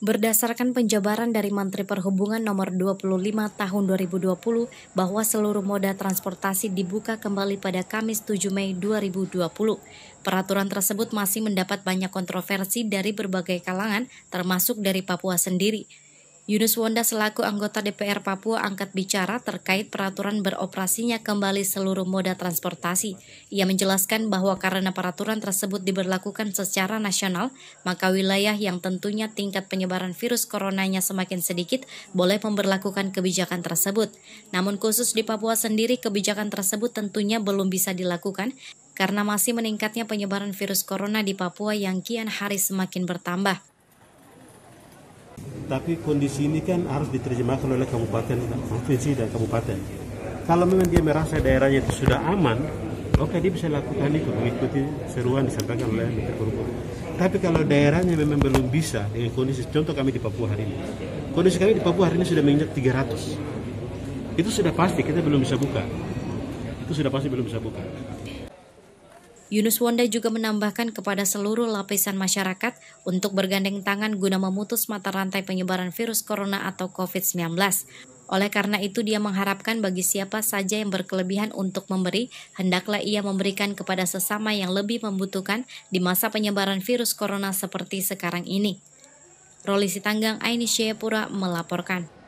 Berdasarkan penjabaran dari Menteri Perhubungan Nomor 25 Tahun 2020 bahwa seluruh moda transportasi dibuka kembali pada Kamis 7 Mei 2020. Peraturan tersebut masih mendapat banyak kontroversi dari berbagai kalangan termasuk dari Papua sendiri. Yunus Wonda selaku anggota DPR Papua angkat bicara terkait peraturan beroperasinya kembali seluruh moda transportasi. Ia menjelaskan bahwa karena peraturan tersebut diberlakukan secara nasional, maka wilayah yang tentunya tingkat penyebaran virus coronanya semakin sedikit boleh memberlakukan kebijakan tersebut. Namun khusus di Papua sendiri kebijakan tersebut tentunya belum bisa dilakukan karena masih meningkatnya penyebaran virus corona di Papua yang kian hari semakin bertambah tapi kondisi ini kan harus diterjemahkan oleh kabupaten provinsi dan kabupaten kalau memang dia merasa daerahnya itu sudah aman oke dia bisa lakukan itu mengikuti seruan disampaikan oleh Menteri Perhubungan tapi kalau daerahnya memang belum bisa dengan kondisi contoh kami di Papua hari ini kondisi kami di Papua hari ini sudah menginjak 300 itu sudah pasti kita belum bisa buka itu sudah pasti belum bisa buka Yunus Wanda juga menambahkan kepada seluruh lapisan masyarakat untuk bergandeng tangan guna memutus mata rantai penyebaran virus corona atau COVID-19. Oleh karena itu dia mengharapkan bagi siapa saja yang berkelebihan untuk memberi, hendaklah ia memberikan kepada sesama yang lebih membutuhkan di masa penyebaran virus corona seperti sekarang ini. Roli Sitanggang Aini Syepura, melaporkan.